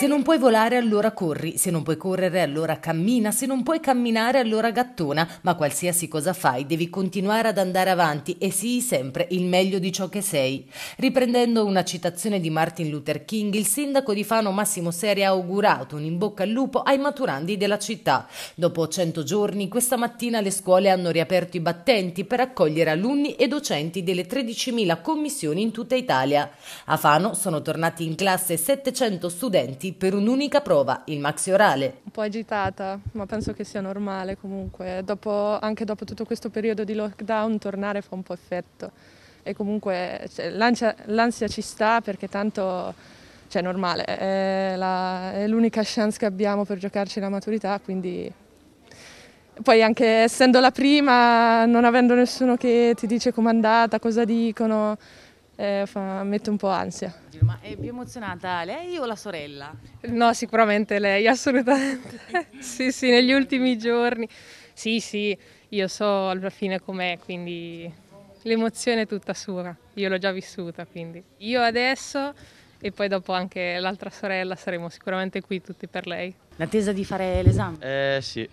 Se non puoi volare allora corri, se non puoi correre allora cammina, se non puoi camminare allora gattona, ma qualsiasi cosa fai devi continuare ad andare avanti e sii sempre il meglio di ciò che sei. Riprendendo una citazione di Martin Luther King, il sindaco di Fano Massimo Seri ha augurato un in bocca al lupo ai maturandi della città. Dopo 100 giorni, questa mattina le scuole hanno riaperto i battenti per accogliere alunni e docenti delle 13.000 commissioni in tutta Italia. A Fano sono tornati in classe 700 studenti per un'unica prova, il maxi orale. Un po' agitata, ma penso che sia normale comunque. Dopo, anche dopo tutto questo periodo di lockdown tornare fa un po' effetto. E comunque cioè, l'ansia, l'ansia ci sta perché tanto cioè normale, è, la, è, l'unica chance che abbiamo per giocarci la maturità, quindi poi anche essendo la prima, non avendo nessuno che ti dice com'è andata, cosa dicono, eh, fa, mette un po' ansia. Ma è più emozionata lei o la sorella? No, sicuramente lei, assolutamente. sì, sì, negli ultimi giorni. Sì, sì, io so alla fine com'è, quindi l'emozione è tutta sua. Io l'ho già vissuta, quindi io adesso e poi dopo anche l'altra sorella saremo sicuramente qui tutti per lei. L'attesa di fare l'esame? Eh sì.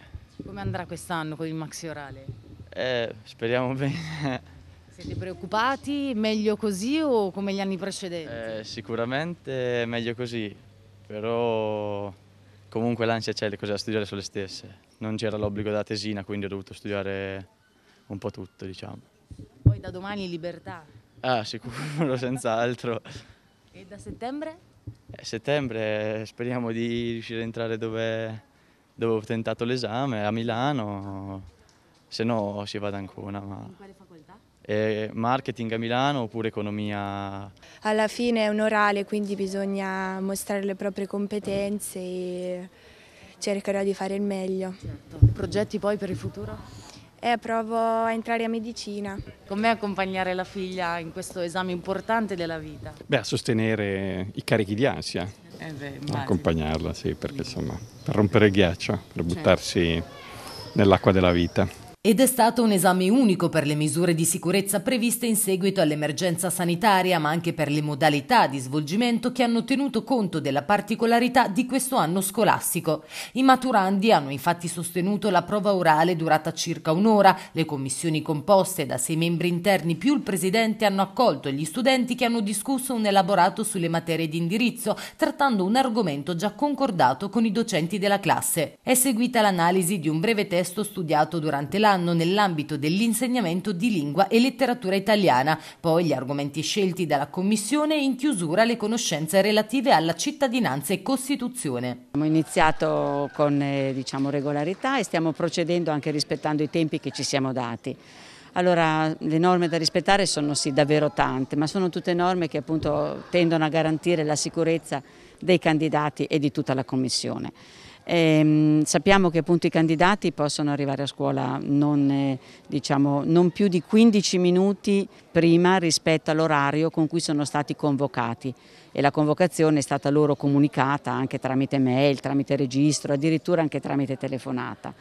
Come andrà quest'anno con il maxi orale? Eh, speriamo bene. Siete preoccupati? Meglio così o come gli anni precedenti? Eh, sicuramente meglio così, però comunque l'ansia c'è, le cose da studiare sono le stesse. Non c'era l'obbligo della tesina, quindi ho dovuto studiare un po' tutto, diciamo. Poi da domani libertà? Ah, sicuro, senz'altro. e da settembre? Eh, settembre eh, speriamo di riuscire a entrare dove, dove ho tentato l'esame, a Milano, se no si va ad Ancona. Ma... In quale facoltà? eh, marketing a Milano oppure economia? Alla fine è un orale, quindi bisogna mostrare le proprie competenze e cercherò di fare il meglio. Certo. Progetti poi per il futuro? Eh, provo a entrare a medicina. Come accompagnare la figlia in questo esame importante della vita? Beh, a sostenere i carichi di ansia. Eh beh, accompagnarla, sì, perché insomma, per rompere il ghiaccio, per buttarsi certo. nell'acqua della vita ed è stato un esame unico per le misure di sicurezza previste in seguito all'emergenza sanitaria, ma anche per le modalità di svolgimento che hanno tenuto conto della particolarità di questo anno scolastico. I maturandi hanno infatti sostenuto la prova orale durata circa un'ora, le commissioni composte da sei membri interni più il presidente hanno accolto gli studenti che hanno discusso un elaborato sulle materie di indirizzo, trattando un argomento già concordato con i docenti della classe. È seguita l'analisi di un breve testo studiato durante l'anno saranno nell'ambito dell'insegnamento di lingua e letteratura italiana, poi gli argomenti scelti dalla Commissione e in chiusura le conoscenze relative alla cittadinanza e Costituzione. Abbiamo iniziato con eh, diciamo, regolarità e stiamo procedendo anche rispettando i tempi che ci siamo dati. Allora, le norme da rispettare sono sì davvero tante, ma sono tutte norme che appunto tendono a garantire la sicurezza dei candidati e di tutta la Commissione. Ehm, sappiamo che appunto i candidati possono arrivare a scuola non, eh, diciamo, non più di 15 minuti prima rispetto all'orario con cui sono stati convocati e la convocazione è stata loro comunicata anche tramite mail, tramite registro, addirittura anche tramite telefonata.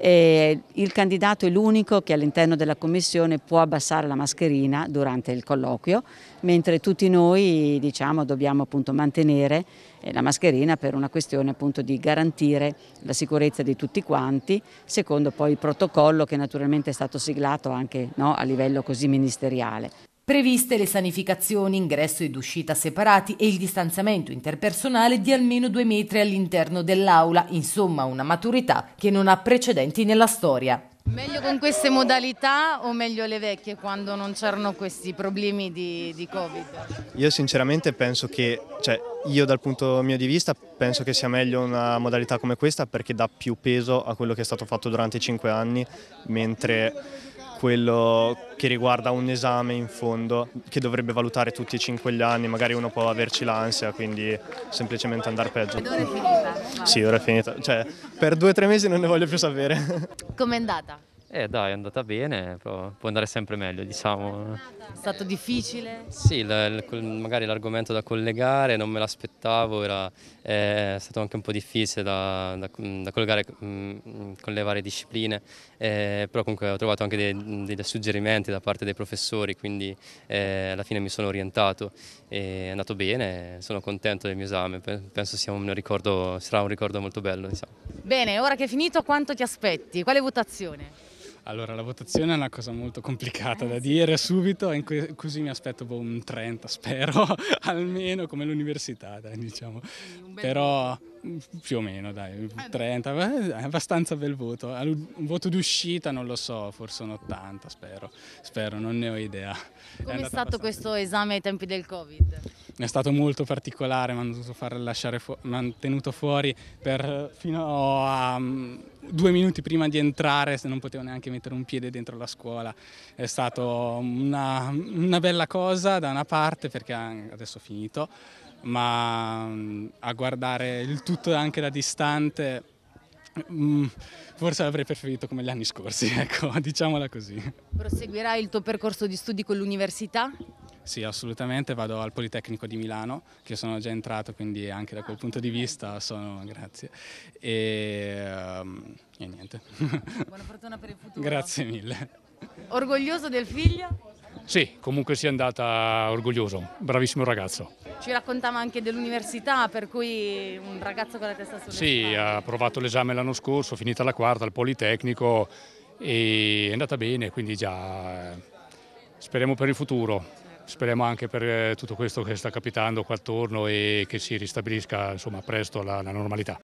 E il candidato è l'unico che all'interno della commissione può abbassare la mascherina durante il colloquio, mentre tutti noi diciamo, dobbiamo appunto, mantenere eh, la mascherina per una questione appunto, di garantire la sicurezza di tutti quanti, secondo poi il protocollo che naturalmente è stato siglato anche no, a livello così ministeriale previste le sanificazioni, ingresso ed uscita separati e il distanziamento interpersonale di almeno due metri all'interno dell'aula, insomma una maturità che non ha precedenti nella storia. Meglio con queste modalità o meglio le vecchie quando non c'erano questi problemi di, di, Covid? Io sinceramente penso che, cioè io dal punto mio di vista penso che sia meglio una modalità come questa perché dà più peso a quello che è stato fatto durante i cinque anni, mentre quello che riguarda un esame in fondo che dovrebbe valutare tutti e cinque gli anni, magari uno può averci l'ansia, quindi semplicemente andare peggio. Ed ora è finita? Sì, ora è finita, cioè per due o tre mesi non ne voglio più sapere. Com'è andata? Eh dai, è andata bene, però può andare sempre meglio, diciamo. È stato difficile? Sì, l- l- magari l'argomento da collegare non me l'aspettavo, era, eh, è stato anche un po' difficile da, da, da collegare mm, con le varie discipline, eh, però comunque ho trovato anche dei, dei, suggerimenti da parte dei professori, quindi eh, alla fine mi sono orientato e è andato bene, sono contento del mio esame, penso sia un ricordo, sarà un ricordo molto bello. Diciamo. Bene, ora che è finito, quanto ti aspetti? Quale votazione? Allora, la votazione è una cosa molto complicata eh, da dire subito, così mi aspetto boh, un 30, spero, almeno come l'università, diciamo. Però più o meno, dai, 30, eh, eh, è abbastanza bel voto. Un voto d'uscita non lo so, forse un 80, spero, spero, non ne ho idea. Come è, stato questo bene. esame ai tempi del Covid? È stato molto particolare, mi hanno dovuto far lasciare fu tenuto fuori per, fino a um, due minuti prima di entrare, se non potevo neanche mettere un piede dentro la scuola. È stata una, una bella cosa da una parte, perché adesso ho finito, ma um, a guardare il tutto soprattutto anche da distante, mm, forse l'avrei preferito come gli anni scorsi, ecco, diciamola così. Proseguirai il tuo percorso di studi con l'università? Sì, assolutamente, vado al Politecnico di Milano, che sono già entrato, quindi anche da quel ah, punto di vista sono, grazie, e, um, e niente. Buona fortuna per il futuro. Grazie mille. Orgoglioso del figlio? Sì, comunque si è andata orgoglioso, bravissimo ragazzo. Ci raccontava anche dell'università, per cui un ragazzo con la testa sulle Sì, spalle. ha provato l'esame l'anno scorso, finita la quarta al Politecnico e è andata bene, quindi già eh, speriamo per il futuro, speriamo anche per eh, tutto questo che sta capitando qua attorno e che si ristabilisca insomma, presto la, la normalità.